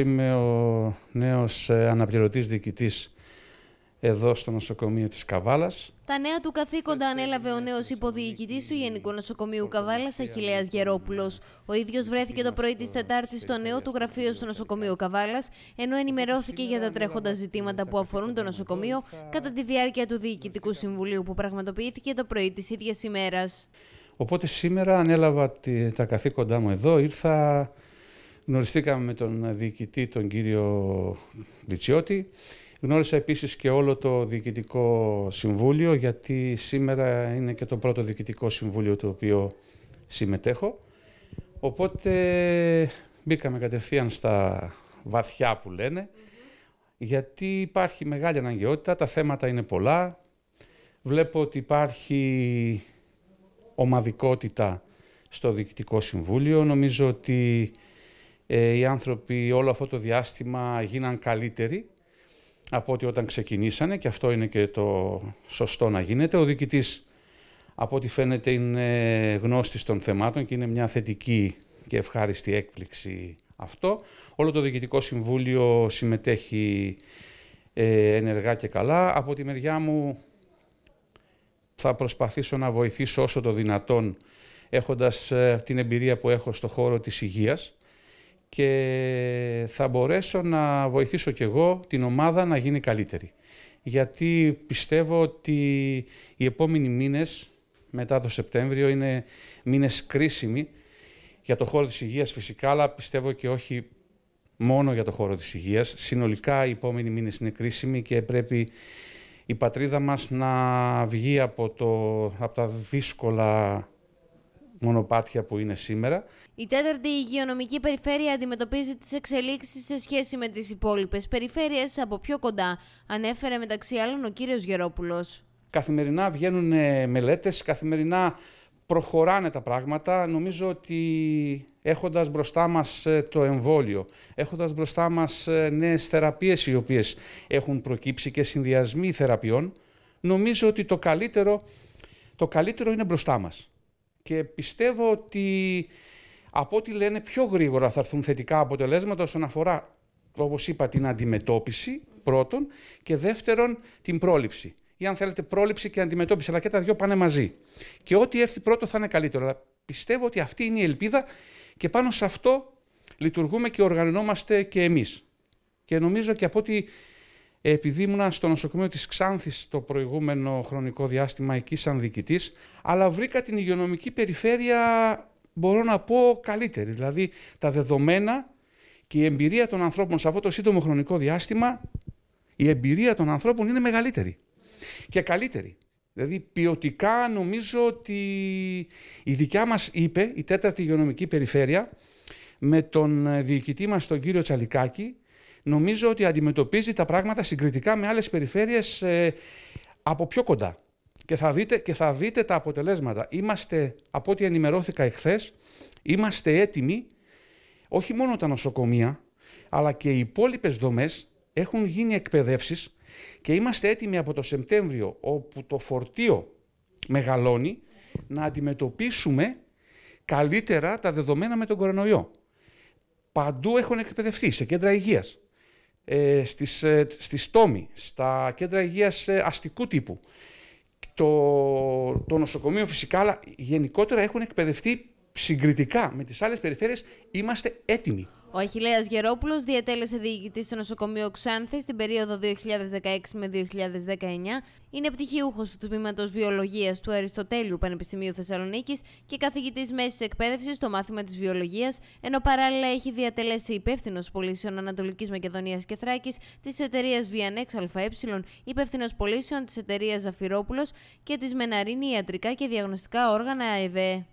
Είμαι ο νέος ε, αναπληρωτής διοικητής εδώ στο νοσοκομείο της Καβάλας. Τα νέα του καθήκοντα ανέλαβε ο νέος υποδιοικητής του Γενικού Νοσοκομείου Καβάλας, Αχιλέας Γερόπουλος. Ο ίδιος βρέθηκε το πρωί της Τετάρτης στο νέο του γραφείο στο νοσοκομείο Καβάλας, ενώ ενημερώθηκε για τα τρέχοντα ζητήματα που αφορούν το νοσοκομείο κατά τη διάρκεια του Διοικητικού Συμβουλίου που πραγματοποιήθηκε το πρωί της ίδιας ημέρας. Οπότε σήμερα ανέλαβα τα καθήκοντά μου εδώ, ήρθα Γνωριστήκαμε με τον διοικητή, τον κύριο Λιτσιώτη. Γνώρισα επίσης και όλο το Διοικητικό Συμβούλιο, γιατί σήμερα είναι και το πρώτο Διοικητικό Συμβούλιο το οποίο συμμετέχω. Οπότε μπήκαμε κατευθείαν στα βαθιά που λένε, γιατί υπάρχει μεγάλη αναγκαιότητα, τα θέματα είναι πολλά. Βλέπω ότι υπάρχει ομαδικότητα στο Διοικητικό Συμβούλιο. Νομίζω ότι ε, οι άνθρωποι όλο αυτό το διάστημα γίναν καλύτεροι από ότι όταν ξεκινήσανε και αυτό είναι και το σωστό να γίνεται. Ο διοικητής από ό,τι φαίνεται είναι γνώστης των θεμάτων και είναι μια θετική και ευχάριστη έκπληξη αυτό. Όλο το Διοικητικό Συμβούλιο συμμετέχει ε, ενεργά και καλά. Από τη μεριά μου θα προσπαθήσω να βοηθήσω όσο το δυνατόν έχοντας ε, την εμπειρία που έχω στο χώρο της υγείας και θα μπορέσω να βοηθήσω κι εγώ την ομάδα να γίνει καλύτερη. Γιατί πιστεύω ότι οι επόμενοι μήνες, μετά το Σεπτέμβριο, είναι μήνες κρίσιμοι για το χώρο της υγείας φυσικά, αλλά πιστεύω και όχι μόνο για το χώρο της υγείας. Συνολικά οι επόμενοι μήνες είναι κρίσιμοι και πρέπει η πατρίδα μας να βγει από, το, από τα δύσκολα μονοπάτια που είναι σήμερα. Η τέταρτη υγειονομική περιφέρεια αντιμετωπίζει τις εξελίξεις σε σχέση με τις υπόλοιπες περιφέρειες από πιο κοντά, ανέφερε μεταξύ άλλων ο κύριος Γερόπουλος. Καθημερινά βγαίνουν ε, μελέτες, καθημερινά προχωράνε τα πράγματα. Νομίζω ότι έχοντας μπροστά μας ε, το εμβόλιο, έχοντας μπροστά μας ε, νέες θεραπείες οι οποίες έχουν προκύψει και συνδυασμοί θεραπείων, νομίζω ότι το καλύτερο, το καλύτερο είναι μπροστά μας και πιστεύω ότι από ό,τι λένε πιο γρήγορα θα έρθουν θετικά αποτελέσματα όσον αφορά, όπως είπα, την αντιμετώπιση πρώτον και δεύτερον την πρόληψη. Ή αν θέλετε πρόληψη και αντιμετώπιση, αλλά και τα δύο πάνε μαζί. Και ό,τι έρθει πρώτο θα είναι καλύτερο. Αλλά πιστεύω ότι αυτή είναι η ελπίδα και πάνω σε αυτό λειτουργούμε και οργανωνόμαστε και εμείς. Και νομίζω και από ό,τι επειδή ήμουνα στο νοσοκομείο της Ξάνθης το προηγούμενο χρονικό διάστημα εκεί σαν διοικητής, αλλά βρήκα την υγειονομική περιφέρεια, μπορώ να πω, καλύτερη. Δηλαδή τα δεδομένα και η εμπειρία των ανθρώπων σε αυτό το σύντομο χρονικό διάστημα, η εμπειρία των ανθρώπων είναι μεγαλύτερη και καλύτερη. Δηλαδή ποιοτικά νομίζω ότι η δικιά μας είπε, η τέταρτη υγειονομική περιφέρεια, με τον διοικητή μας τον κύριο Τσαλικάκη, νομίζω ότι αντιμετωπίζει τα πράγματα συγκριτικά με άλλες περιφέρειες ε, από πιο κοντά. Και θα, δείτε, και θα δείτε τα αποτελέσματα. Είμαστε, από ό,τι ενημερώθηκα εχθές, είμαστε έτοιμοι, όχι μόνο τα νοσοκομεία, αλλά και οι υπόλοιπες δομές έχουν γίνει εκπαιδεύσεις και είμαστε έτοιμοι από το Σεπτέμβριο, όπου το φορτίο μεγαλώνει, να αντιμετωπίσουμε καλύτερα τα δεδομένα με τον κορονοϊό. Παντού έχουν εκπαιδευτεί, σε κέντρα υγείας, ε, στις, ε, στα κέντρα υγείας ε, αστικού τύπου. Το, το νοσοκομείο φυσικά, αλλά γενικότερα έχουν εκπαιδευτεί συγκριτικά με τις άλλες περιφέρειες, είμαστε έτοιμοι. Ο Αχιλέας Γερόπουλος διατέλεσε διοικητή στο νοσοκομείο Ξάνθη στην περίοδο 2016 με 2019. Είναι πτυχιούχος του τμήματος Βιολογίας του Αριστοτέλειου Πανεπιστημίου Θεσσαλονίκης και καθηγητής μέσης εκπαίδευσης στο μάθημα της Βιολογίας, ενώ παράλληλα έχει διατελέσει υπεύθυνος πωλήσεων Ανατολικής Μακεδονίας και Θράκης της εταιρείας Vianex ΑΕ, υπεύθυνος πωλήσεων της εταιρείας Ζαφυρόπουλο και της Μεναρίνη Ιατρικά και Διαγνωστικά Όργανα ΑΕΒΕ.